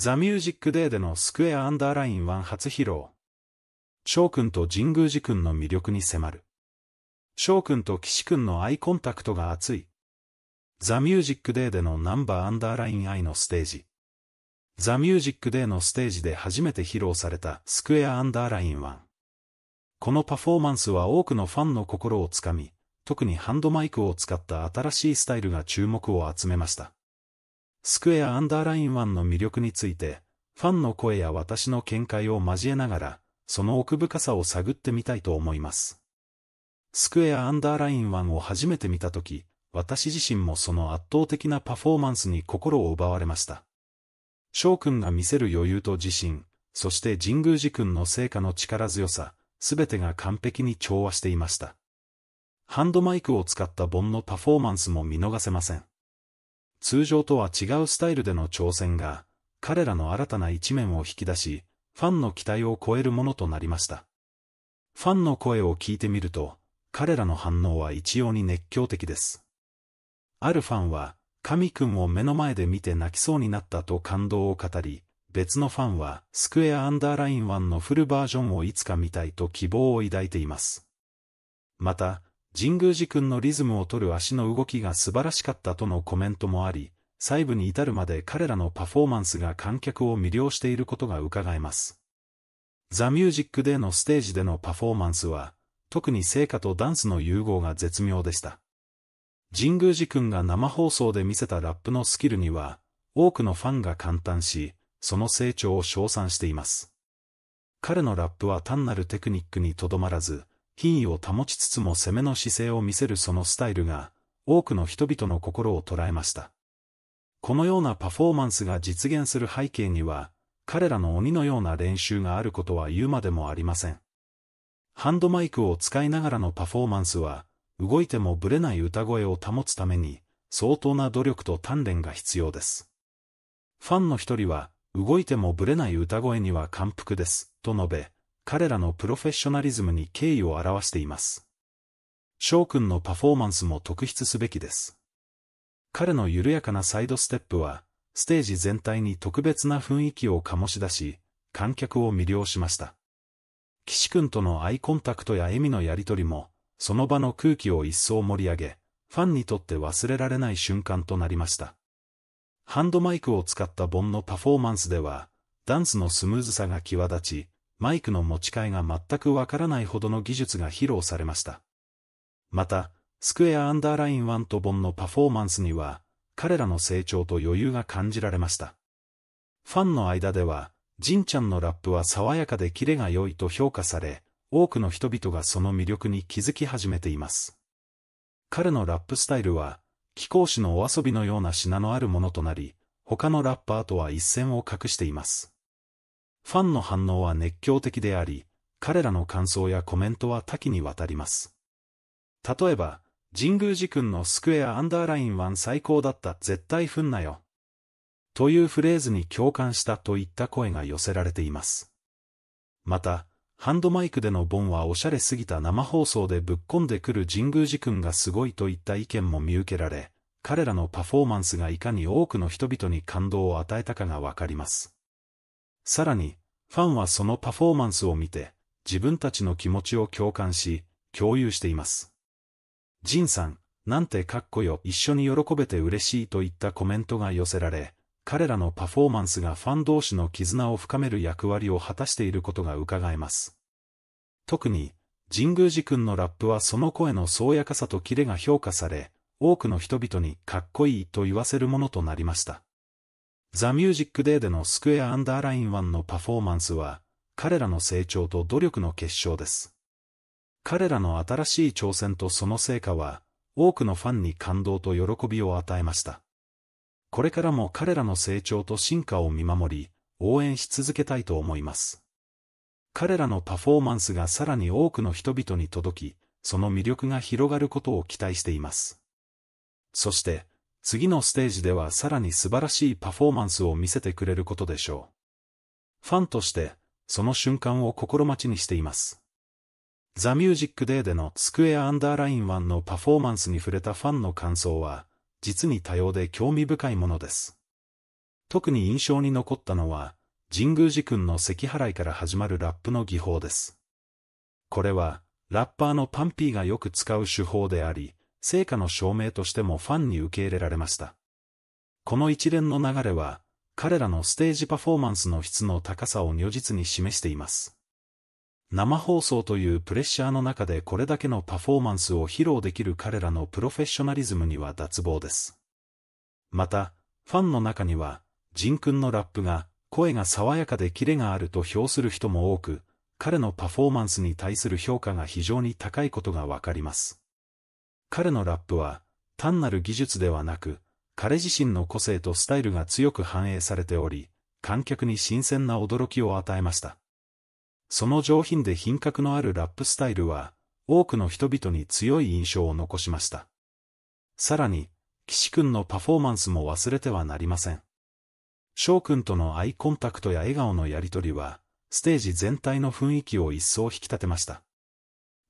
ザ・ミュージック・デーでのスクエア・アンダーライン1初披露。翔くんと神宮寺くんの魅力に迫る。翔くんと岸くんのアイコンタクトが熱い。ザ・ミュージック・デーでのナンバー・アンダーライン・アイのステージ。ザ・ミュージック・デーのステージで初めて披露されたスクエア・アンダーライン1。このパフォーマンスは多くのファンの心をつかみ、特にハンドマイクを使った新しいスタイルが注目を集めました。スクエアアンダーライン1の魅力について、ファンの声や私の見解を交えながら、その奥深さを探ってみたいと思います。スクエアアンダーライン1を初めて見たとき、私自身もその圧倒的なパフォーマンスに心を奪われました。翔くんが見せる余裕と自信、そして神宮寺くんの成果の力強さ、すべてが完璧に調和していました。ハンドマイクを使った盆のパフォーマンスも見逃せません。通常とは違うスタイルでの挑戦が、彼らの新たな一面を引き出し、ファンの期待を超えるものとなりました。ファンの声を聞いてみると、彼らの反応は一様に熱狂的です。あるファンは、神くんを目の前で見て泣きそうになったと感動を語り、別のファンは、スクエアアンダーライン1のフルバージョンをいつか見たいと希望を抱いています。また、神宮寺君のリズムを取る足の動きが素晴らしかったとのコメントもあり、細部に至るまで彼らのパフォーマンスが観客を魅了していることが伺えます。ザ・ミュージックでのステージでのパフォーマンスは、特に聖果とダンスの融合が絶妙でした。神宮寺君が生放送で見せたラップのスキルには、多くのファンが感嘆し、その成長を称賛しています。彼のラップは単なるテクニックにとどまらず、品位を保ちつつも攻めの姿勢を見せるそのスタイルが、多くの人々の心を捉えました。このようなパフォーマンスが実現する背景には、彼らの鬼のような練習があることは言うまでもありません。ハンドマイクを使いながらのパフォーマンスは、動いてもブレない歌声を保つために、相当な努力と鍛錬が必要です。ファンの一人は、動いてもブレない歌声には感服です、と述べ、彼らのプロフェッショナリズムに敬意を表しています。翔くんのパフォーマンスも特筆すべきです。彼の緩やかなサイドステップは、ステージ全体に特別な雰囲気を醸し出し、観客を魅了しました。岸くんとのアイコンタクトや笑みのやりとりも、その場の空気を一層盛り上げ、ファンにとって忘れられない瞬間となりました。ハンドマイクを使った盆のパフォーマンスでは、ダンスのスムーズさが際立ち、マイクの持ち替えが全くわからないほどの技術が披露されました。また、スクエアアンダーライン1とボンのパフォーマンスには、彼らの成長と余裕が感じられました。ファンの間では、ジンちゃんのラップは爽やかでキレが良いと評価され、多くの人々がその魅力に気づき始めています。彼のラップスタイルは、貴公子のお遊びのような品のあるものとなり、他のラッパーとは一線を画しています。ファンの反応は熱狂的であり、彼らの感想やコメントは多岐にわたります。例えば、神宮寺君のスクエアアンダーライン1最高だった絶対踏んなよ。というフレーズに共感したといった声が寄せられています。また、ハンドマイクでのボンはおしゃれすぎた生放送でぶっ込んでくる神宮寺君がすごいといった意見も見受けられ、彼らのパフォーマンスがいかに多くの人々に感動を与えたかがわかります。さらに、ファンはそのパフォーマンスを見て、自分たちの気持ちを共感し、共有しています。ジンさん、なんてかっこよ、一緒に喜べて嬉しいといったコメントが寄せられ、彼らのパフォーマンスがファン同士の絆を深める役割を果たしていることが伺えます。特に、神宮寺君のラップはその声の爽やかさとキレが評価され、多くの人々にかっこいいと言わせるものとなりました。ザ・ミュージック・デーでのスクエア・アンダーライン1のパフォーマンスは、彼らの成長と努力の結晶です。彼らの新しい挑戦とその成果は、多くのファンに感動と喜びを与えました。これからも彼らの成長と進化を見守り、応援し続けたいと思います。彼らのパフォーマンスがさらに多くの人々に届き、その魅力が広がることを期待しています。そして、次のステージではさらに素晴らしいパフォーマンスを見せてくれることでしょう。ファンとして、その瞬間を心待ちにしています。ザ・ミュージック・デーでのスクエア・アンダーライン1のパフォーマンスに触れたファンの感想は、実に多様で興味深いものです。特に印象に残ったのは、神宮寺君の咳払いから始まるラップの技法です。これは、ラッパーのパンピーがよく使う手法であり、成果の証明としてもファンに受け入れられました。この一連の流れは、彼らのステージパフォーマンスの質の高さを如実に示しています。生放送というプレッシャーの中でこれだけのパフォーマンスを披露できる彼らのプロフェッショナリズムには脱帽です。また、ファンの中には、ジン君のラップが、声が爽やかでキレがあると評する人も多く、彼のパフォーマンスに対する評価が非常に高いことがわかります。彼のラップは、単なる技術ではなく、彼自身の個性とスタイルが強く反映されており、観客に新鮮な驚きを与えました。その上品で品格のあるラップスタイルは、多くの人々に強い印象を残しました。さらに、岸くんのパフォーマンスも忘れてはなりません。翔くんとのアイコンタクトや笑顔のやりとりは、ステージ全体の雰囲気を一層引き立てました。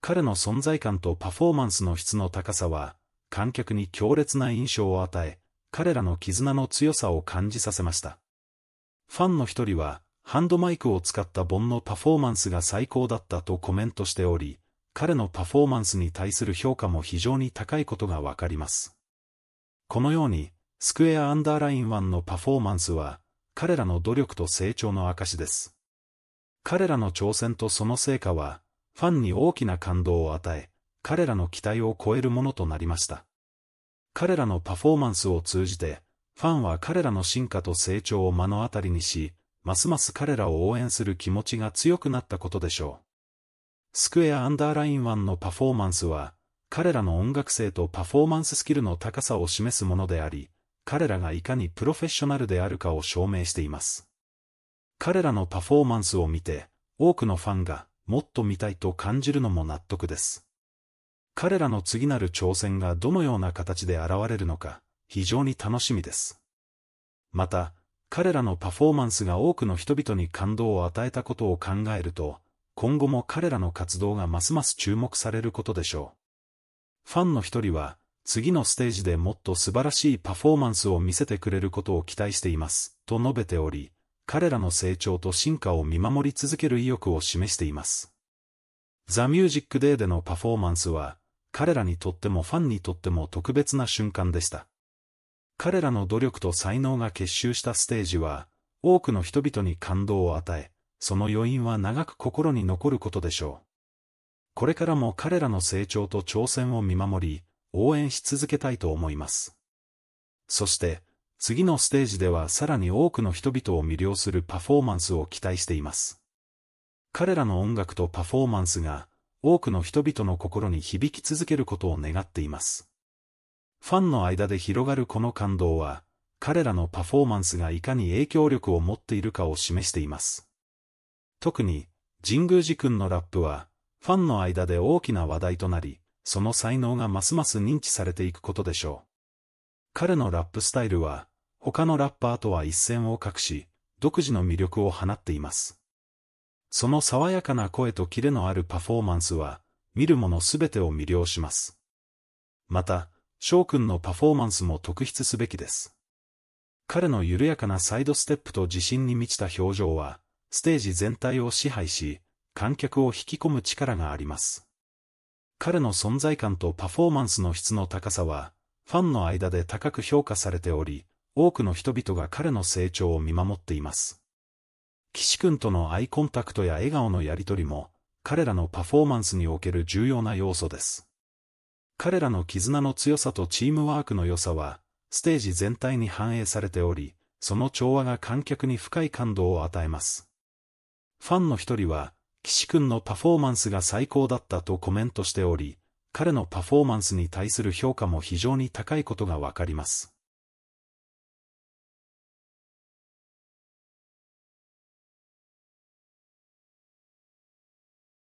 彼の存在感とパフォーマンスの質の高さは、観客に強烈な印象を与え、彼らの絆の強さを感じさせました。ファンの一人は、ハンドマイクを使った盆のパフォーマンスが最高だったとコメントしており、彼のパフォーマンスに対する評価も非常に高いことがわかります。このように、スクエアアンダーライン1のパフォーマンスは、彼らの努力と成長の証です。彼らの挑戦とその成果は、ファンに大きな感動を与え、彼らの期待を超えるものとなりました。彼らのパフォーマンスを通じて、ファンは彼らの進化と成長を目の当たりにし、ますます彼らを応援する気持ちが強くなったことでしょう。スクエアアンダーライン1のパフォーマンスは、彼らの音楽性とパフォーマンススキルの高さを示すものであり、彼らがいかにプロフェッショナルであるかを証明しています。彼らのパフォーマンスを見て、多くのファンが、もっと見たいと感じるのも納得です。彼らの次なる挑戦がどのような形で現れるのか、非常に楽しみです。また、彼らのパフォーマンスが多くの人々に感動を与えたことを考えると、今後も彼らの活動がますます注目されることでしょう。ファンの一人は、次のステージでもっと素晴らしいパフォーマンスを見せてくれることを期待しています、と述べており、彼らの成長と進化を見守り続ける意欲を示しています。ザ・ミュージック・デーでのパフォーマンスは、彼らにとってもファンにとっても特別な瞬間でした。彼らの努力と才能が結集したステージは、多くの人々に感動を与え、その余韻は長く心に残ることでしょう。これからも彼らの成長と挑戦を見守り、応援し続けたいと思います。そして、次のステージではさらに多くの人々を魅了するパフォーマンスを期待しています。彼らの音楽とパフォーマンスが、多くの人々の心に響き続けることを願っています。ファンの間で広がるこの感動は、彼らのパフォーマンスがいかに影響力を持っているかを示しています。特に、神宮寺君のラップは、ファンの間で大きな話題となり、その才能がますます認知されていくことでしょう。彼のラップスタイルは、他のラッパーとは一線を画し、独自の魅力を放っています。その爽やかな声とキレのあるパフォーマンスは、見るものすべてを魅了します。また、翔くんのパフォーマンスも特筆すべきです。彼の緩やかなサイドステップと自信に満ちた表情は、ステージ全体を支配し、観客を引き込む力があります。彼の存在感とパフォーマンスの質の高さは、ファンの間で高く評価されており、多くの人々が彼の成長を見守っています。岸君とのアイコンタクトや笑顔のやりとりも、彼らのパフォーマンスにおける重要な要素です。彼らの絆の強さとチームワークの良さは、ステージ全体に反映されており、その調和が観客に深い感動を与えます。ファンの一人は、岸君のパフォーマンスが最高だったとコメントしており、彼のパフォーマンスに対する評価も非常に高いことがわかります。